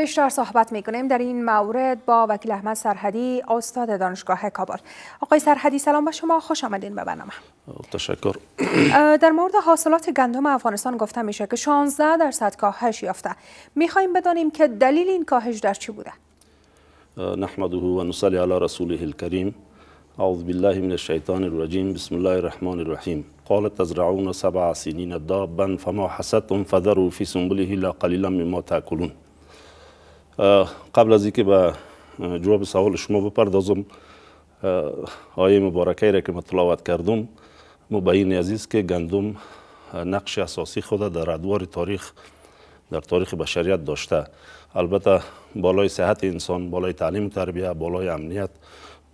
بیشتر صحبت می در این مورد با وکیل احمد سرحدی استاد دانشگاه کابل آقای سرحدی سلام با شما خوش آمدین به برنامه خب، تشکر در مورد حاصلات گندم افغانستان گفته میشه که 16 درصد کاهش یافته میخوایم بدانیم که دلیل این کاهش در چی بوده نحمده و نصلی علی رسوله الکریم اعوذ بالله من الشیطان الرجیم بسم الله الرحمن الرحیم قال تزرعون سبع سنین دابا فما حسدتم فذروا في سنبله الا قليلا مما تاكلون قبل از اینکه به جواب سوال شما بپردازم آیه مبارکه را که مطلاوت کردم مبین عزیز که گندم نقش اساسی خود در ادوار تاریخ در تاریخ بشریت داشته البته بالای صحت انسان بالای تعلیم و تربیه بالای امنیت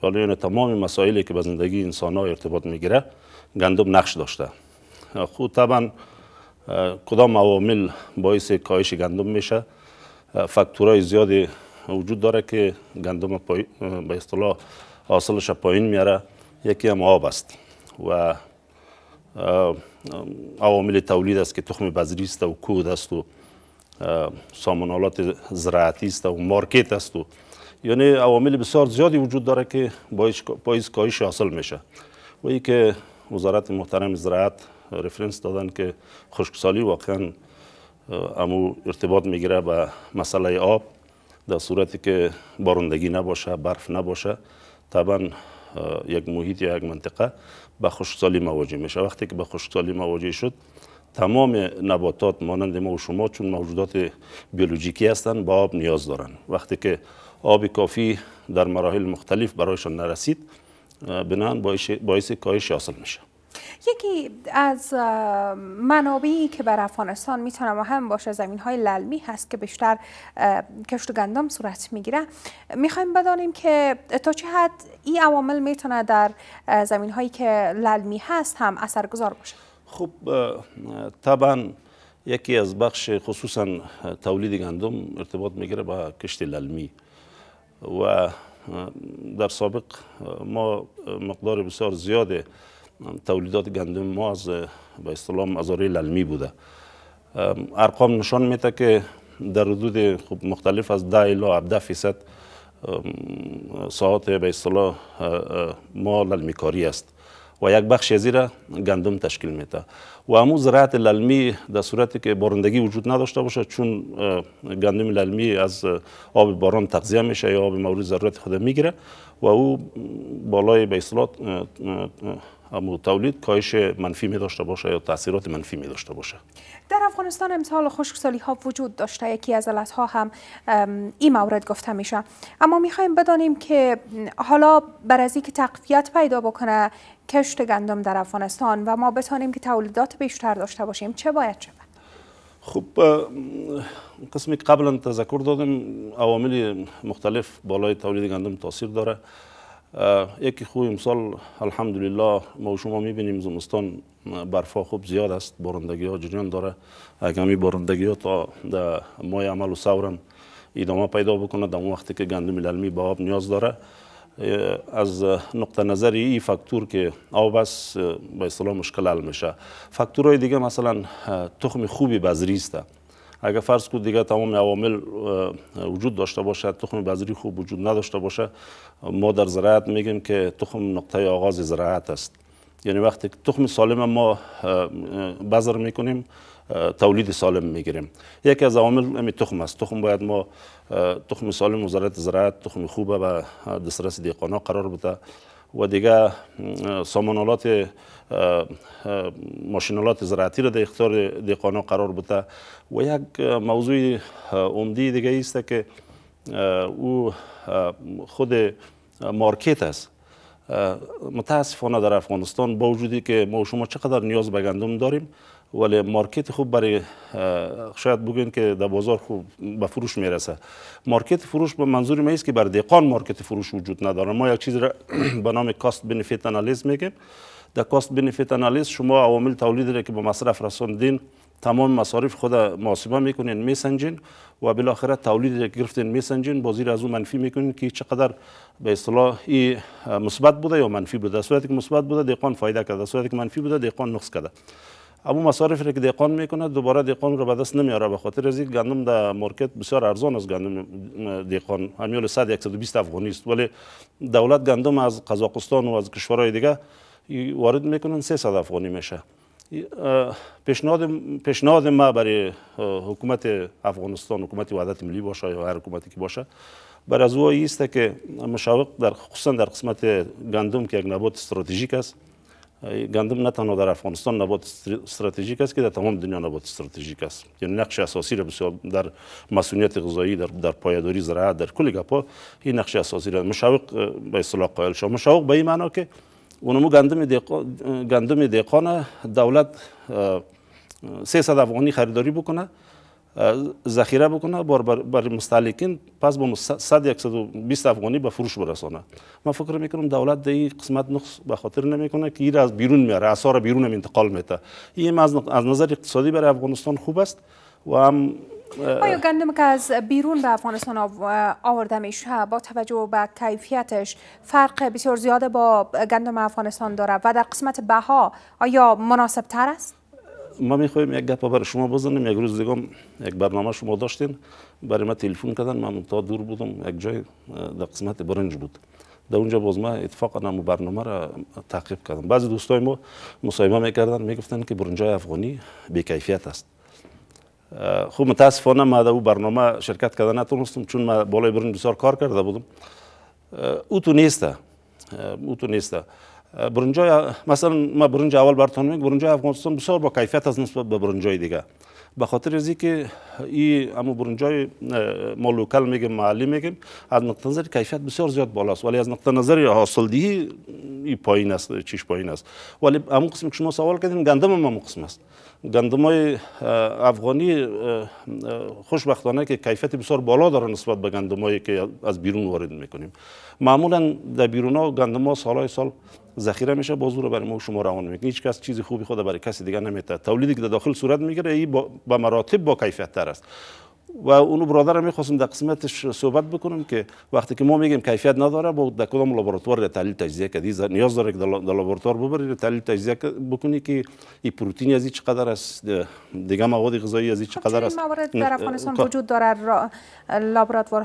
بالای یعنی تمام مسائلی که به زندگی انسان ها ارتباط میگیره گندم نقش داشته خود طبعا کدام عوامل باعث کاهش گندم میشه فاکتورای زیادی وجود داره که گندم به اصطلاح حاصلش پایین میاره یکی هم آب است و عوامل تولید است که تخم بذری است و کود است و سامانالات زراعتی است و مارکت است و یعنی عوامل بسیار زیادی وجود داره که باعث کاهش حاصل میشه و ای که وزارت محترم زراعت رفرنس دادن که خشکسالی واقعا امو ارتباط میگیره به مسئله آب در صورتی که بارندگی نباشه برف نباشه طبعا یک محیط یا یک منطقه به خشکسالی مواجه میشه وقتی که به خشکسالی مواجه شد تمام نباتات مانند ما و شما چون موجودات بیولوژیکی هستند به آب نیاز دارن وقتی که آب کافی در مراحل مختلف برایشان نرسید بنان باعث, باعث کاهش حاصل میشه یکی از منابعی که بر افغانستان میتونه مهم باشه زمین های للمی هست که بیشتر کشت و گندم صورت میگیره میخوایم بدانیم که تا چه حد این عوامل میتونه در زمین هایی که للمی هست هم اثرگذار باشه خب طبعا یکی از بخش خصوصا تولید گندم ارتباط میگیره با کشت للمی و در سابق ما مقدار بسیار زیاده تولیدات گندم ما از به اسلام ازاره للمی بوده ارقام نشان میده که در حدود خوب مختلف از ده الا عبده فیصد ساعات به اصطلاح ما کاری است و یک بخش از را گندم تشکیل میده و امو زراعت للمی در صورتی که بارندگی وجود نداشته باشه چون گندم للمی از آب باران تغذیه میشه یا آب مورد ضرورت خود میگیره و او بالای به اصطلاح تولید کاهش منفی می داشته باشه یا تاثیرات منفی می داشته باشه در افغانستان امثال خشکسالی ها وجود داشته یکی از علت ها هم این مورد گفته میشه اما می خواهیم بدانیم که حالا بر از که تقویت پیدا بکنه کشت گندم در افغانستان و ما بتانیم که تولیدات بیشتر داشته باشیم چه باید شود خب قسمی قبلا تذکر دادم عوامل مختلف بالای تولید گندم تاثیر داره یکی خوب امسال الحمدلله ما شما میبینیم زمستان برفا خوب زیاد است بارندگی ها جریان داره اگر می بارندگی ها تا در عمل و سورم ادامه پیدا بکنه در اون وقتی که گندم للمی به آب نیاز داره از نقطه نظر این فاکتور که آب است به اصطلاح مشکل حل میشه فاکتورهای دیگه مثلا تخم خوبی بذری است اگر فرض کو دیگه تمام عوامل وجود داشته باشه تخم بذری خوب وجود نداشته باشه ما در زراعت میگیم که تخم نقطه آغاز زراعت است یعنی وقتی تخم سالم ما بذر میکنیم تولید سالم میگیریم یکی از عوامل تخم است تخم باید ما تخم سالم وزارت زراعت تخم خوبه و دسترس دیقانا قرار بده و دیگه سامانالات ماشینالات زراعتی را در اختیار دیقانه قرار بوده و یک موضوع عمدی دیگه است که او خود مارکت است متاسفانه در افغانستان با وجودی که ما شما چقدر نیاز به گندم داریم ولی مارکت خوب برای شاید بگین که در بازار خوب به فروش میرسه مارکت فروش به منظور ما است که بر دقان مارکت فروش وجود نداره ما یک چیز را به نام کاست بنفیت انالیز میگیم در کاست بنفیت انالیز شما عوامل تولید را که به مصرف رساندین تمام مصارف خود محاسبه میکنین میسنجین و بالاخره تولید را گرفتین میسنجین بازی را از اون منفی میکنین که چقدر به اصطلاح ای مثبت بوده یا منفی بوده صورتی که مثبت بوده دهقان فایده کرده صورتی که منفی بوده دهقان نقص کرده مصارف را که دیقان میکنه دوباره دیقان رو به دست نمیاره به خاطر از گندم در مارکت بسیار ارزان است گندم دیقان همیول 100 120 افغانی است ولی دولت گندم از قزاقستان و از کشورهای دیگه وارد میکنن 300 افغانی میشه پیشنهاد پیشنهاد ما برای حکومت افغانستان حکومت وحدت ملی باشه یا هر حکومتی که باشه بر از او است که مشاوق در خصوصا در قسمت گندم که یک نبات استراتژیک است گندم نه تنها در افغانستان نبات استراتژیک است که در تمام دنیا نبات استراتژیک است یعنی نقش اساسی را بسیار در مسئولیت غذایی در پایداری زراعت در کل گپا این نقش اساسی را مشوق به اصطلاح قائل مشوق به این معنا که اونمو گندم دیقان گندم دیقان دولت 300 افغانی خریداری بکنه ذخیره بکنه بار برای مستالکین پس به 100 120 افغانی به فروش برسانه ما فکر میکنم دولت دی قسمت نقص به خاطر نمیکنه که این از بیرون میاره اثر بیرون انتقال میته این از, نظر اقتصادی برای افغانستان خوب است و هم آیا گندم که از بیرون به افغانستان آورده میشه با توجه به کیفیتش فرق بسیار زیاد با گندم افغانستان داره و در قسمت بها آیا مناسب تر است؟ ما میخوایم یک گپ برای شما بزنیم یک روز دیگه یک برنامه شما داشتین برای ما تلفن کردن من تا دور بودم یک جای در قسمت برنج بود در اونجا باز ما اتفاقا هم برنامه را تعقیب کردیم بعضی دوستای ما مصاحبه میکردن میگفتن که برنجای افغانی بیکیفیت است خب متاسفانه ما در او برنامه شرکت کردن نتونستم چون ما بالای برنج بسیار کار کرده بودم او تو نیسته او تو نیسته برنجای مثلا ما برنج اول برتون میگم برنجای افغانستان بسیار با کیفیت از نسبت به برنجای دیگه به خاطر از که این اما برنجای ما لوکال میگیم محلی میگیم از نقطه نظر کیفیت بسیار زیاد بالاست ولی از نقطه نظر حاصل دهی این پایین است چیش پایین است ولی همون قسم که شما سوال کردین گندم ما مو قسم است گندمای های افغانی خوشبختانه که کیفیت بسیار بالا داره نسبت به گندم که از بیرون وارد میکنیم معمولا در بیرون ها گندم ها سال ذخیره میشه بازو رو برای ما شما روان میکنه هیچ کس چیزی خوبی خود برای کسی دیگه نمیده تولیدی که داخل صورت میگیره ای با, با مراتب با کیفیت تر است و اونو برادر میخواستم در قسمتش صحبت بکنم که وقتی که ما میگیم کیفیت نداره با در کدام لابراتوار تحلیل تجزیه کردی نیاز داره که در لابراتوار ببری تحلیل تجزیه بکنی که این پروتین از چقدر است دیگه مواد غذایی از خب چقدر است موارد در افغانستان خب. وجود داره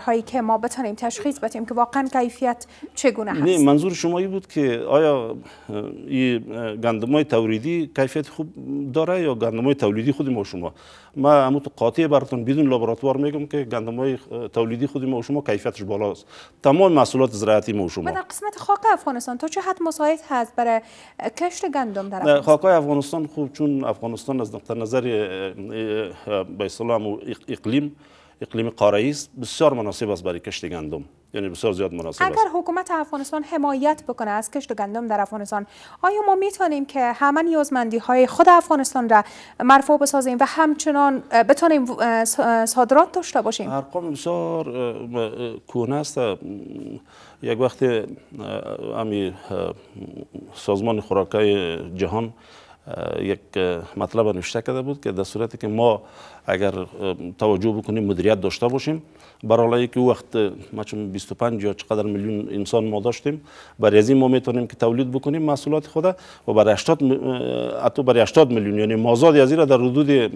هایی که ما بتونیم تشخیص بدیم که واقعا کیفیت چگونه هست نه منظور شما بود که آیا این گندمای توریدی کیفیت خوب داره یا گندمای تولیدی خود ما شما ما همون تو قاطی براتون بدون لابراتوار میگم که گندم های تولیدی خود ما و شما کیفیتش بالاست تمام محصولات زراعتی ما و شما در قسمت خاک افغانستان تا چه حد مساعد هست برای کشت گندم در افغانستان خاک افغانستان خوب چون افغانستان از نقطه نظر به و اقلیم اقلیم قاره است بسیار مناسب است برای کشت گندم یعنی بسیار زیاد اگر حکومت افغانستان حمایت بکنه از کشت و گندم در افغانستان آیا ما میتونیم که همه نیازمندی های خود افغانستان را مرفوع بسازیم و همچنان بتونیم صادرات داشته باشیم ارقام بسیار کونه است یک وقت امی سازمان خوراکای جهان یک مطلب نوشته کرده بود که در صورتی که ما اگر توجه بکنیم مدیریت داشته باشیم برای اینکه وقت ما چون 25 یا چقدر میلیون انسان ما داشتیم برای از این ما میتونیم که تولید بکنیم محصولات خود و برای 80 حتی برای 80 میلیون یعنی مازاد از را در حدود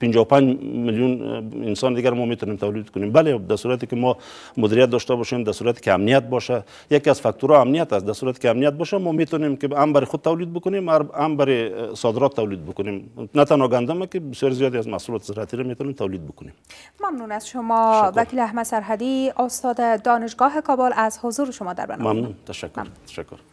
55 میلیون انسان دیگر ما میتونیم تولید کنیم بله در صورتی که ما مدیریت داشته باشیم در صورتی که امنیت باشه یکی از فاکتورها امنیت است در صورتی که امنیت باشه ما میتونیم که هم برای خود تولید بکنیم هم برای صادرات تولید بکنیم نه تنها گندم که بسیار زیادی از محصولات زراعتی را میتونیم تولید بکنیم ممنون از شما شکر. وکیل احمد سرحدی استاد دانشگاه کابل از حضور شما در برنامه ممنون تشکر ممنون. تشکر